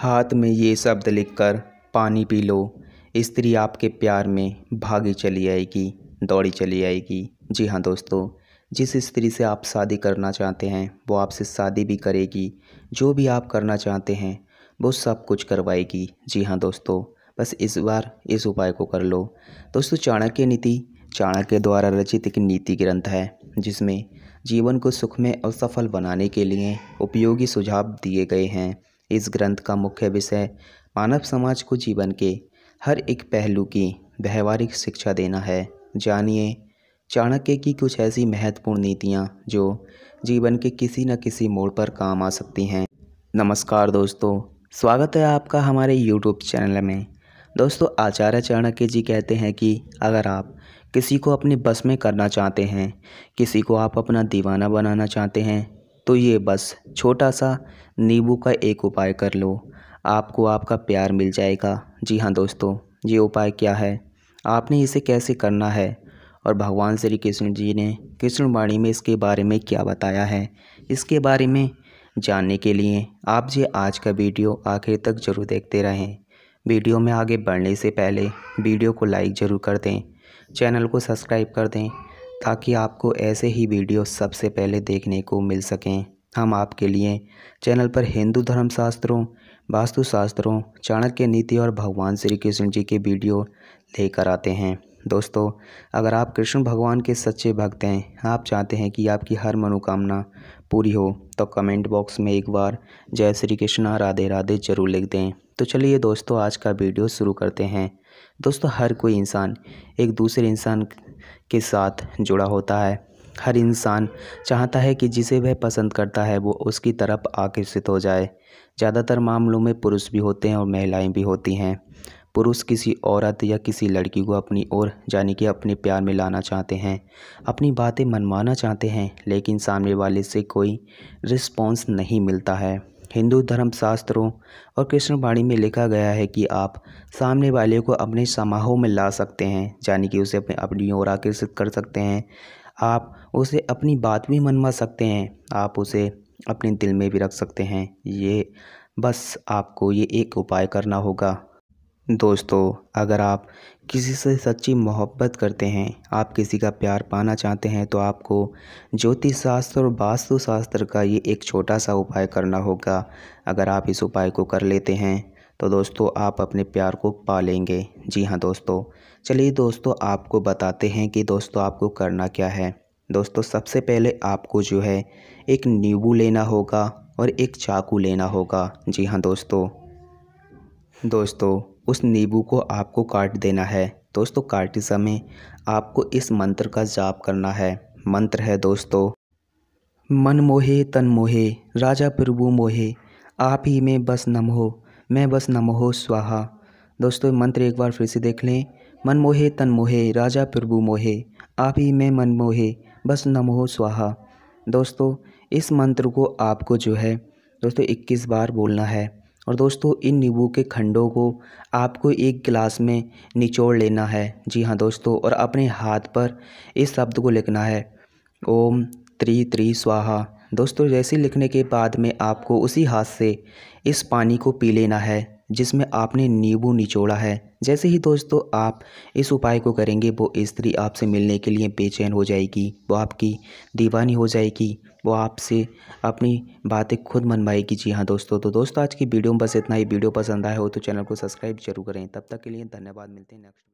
हाथ में ये शब्द लिखकर पानी पी लो स्त्री आपके प्यार में भागी चली आएगी दौड़ी चली आएगी जी हाँ दोस्तों जिस स्त्री से आप शादी करना चाहते हैं वो आपसे शादी भी करेगी जो भी आप करना चाहते हैं वो सब कुछ करवाएगी जी हाँ दोस्तों बस इस बार इस उपाय को कर लो दोस्तों चाणक्य नीति चाणक्य द्वारा रचित एक नीति ग्रंथ है जिसमें जीवन को सुखमय और सफल बनाने के लिए उपयोगी सुझाव दिए गए हैं इस ग्रंथ का मुख्य विषय मानव समाज को जीवन के हर एक पहलू की व्यवहारिक शिक्षा देना है जानिए चाणक्य की कुछ ऐसी महत्वपूर्ण नीतियाँ जो जीवन के किसी न किसी मोड़ पर काम आ सकती हैं नमस्कार दोस्तों स्वागत है आपका हमारे यूट्यूब चैनल में दोस्तों आचार्य चाणक्य जी कहते हैं कि अगर आप किसी को अपने बस में करना चाहते हैं किसी को आप अपना दीवाना बनाना चाहते हैं तो ये बस छोटा सा नींबू का एक उपाय कर लो आपको आपका प्यार मिल जाएगा जी हाँ दोस्तों ये उपाय क्या है आपने इसे कैसे करना है और भगवान श्री कृष्ण जी ने कृष्ण वाणी में इसके बारे में क्या बताया है इसके बारे में जानने के लिए आप ये आज का वीडियो आखिर तक ज़रूर देखते रहें वीडियो में आगे बढ़ने से पहले वीडियो को लाइक ज़रूर कर दें चैनल को सब्सक्राइब कर दें ताकि आपको ऐसे ही वीडियो सबसे पहले देखने को मिल सकें हम आपके लिए चैनल पर हिंदू धर्म शास्त्रों वास्तुशास्त्रों चाणक्य नीति और भगवान श्री कृष्ण जी के वीडियो लेकर आते हैं दोस्तों अगर आप कृष्ण भगवान के सच्चे भक्त हैं आप चाहते हैं कि आपकी हर मनोकामना पूरी हो तो कमेंट बॉक्स में एक बार जय श्री कृष्णा राधे राधे जरूर लिख दें तो चलिए दोस्तों आज का वीडियो शुरू करते हैं दोस्तों हर कोई इंसान एक दूसरे इंसान के साथ जुड़ा होता है हर इंसान चाहता है कि जिसे वह पसंद करता है वो उसकी तरफ आकर्षित हो जाए ज़्यादातर मामलों में पुरुष भी होते हैं और महिलाएं भी होती हैं पुरुष किसी औरत या किसी लड़की को अपनी ओर जाने कि अपने प्यार में लाना चाहते हैं अपनी बातें मनवाना चाहते हैं लेकिन सामने वाले से कोई रिस्पॉन्स नहीं मिलता है हिंदू धर्म शास्त्रों और कृष्ण में लिखा गया है कि आप सामने वाले को अपने समाहों में ला सकते हैं यानी कि उसे अपनी ओर आकर्षित कर सकते हैं आप उसे अपनी बात भी मनवा सकते हैं आप उसे अपने दिल में भी रख सकते हैं ये बस आपको ये एक उपाय करना होगा दोस्तों अगर आप किसी से सच्ची मोहब्बत करते हैं आप किसी का प्यार पाना चाहते हैं तो आपको ज्योतिष शास्त्र और वास्तु शास्त्र का ये एक छोटा सा उपाय करना होगा अगर आप इस उपाय को कर लेते हैं तो दोस्तों आप अपने प्यार को पा लेंगे जी हाँ दोस्तों चलिए दोस्तों आपको बताते हैं कि दोस्तों आपको करना क्या है दोस्तों सबसे पहले आपको जो है एक नींबू लेना होगा और एक चाकू लेना होगा जी हाँ दोस्तों दोस्तों उस नींबू को आपको काट देना है दोस्तों काटते समय आपको इस मंत्र का जाप करना है मंत्र है दोस्तों मन मोहे तन मोहे राजा प्रभु मोहे आप ही में बस नमो मैं बस नमो स्वाहा दोस्तों मंत्र एक बार फिर से देख लें मन मोहे तन मोहे राजा प्रभु मोहे आप ही में मन मोहे बस नमो स्वाहा दोस्तों इस मंत्र को आपको जो है दोस्तों 21 बार बोलना है और दोस्तों इन नींबू के खंडों को आपको एक गिलास में निचोड़ लेना है जी हाँ दोस्तों और अपने हाथ पर इस शब्द को लिखना है ओम त्रि त्रि स्वाहा दोस्तों जैसे लिखने के बाद में आपको उसी हाथ से इस पानी को पी लेना है जिसमें आपने नींबू निचोड़ा है जैसे ही दोस्तों आप इस उपाय को करेंगे वो स्त्री आपसे मिलने के लिए बेचैन हो जाएगी वो आपकी दीवानी हो जाएगी वो आपसे अपनी बातें खुद मनवाएगी जी हाँ दोस्तों तो दोस्तों आज की वीडियो में बस इतना ही वीडियो पसंद आया हो तो चैनल को सब्सक्राइब जरूर करें तब तक के लिए धन्यवाद मिलते हैं नेक्स्ट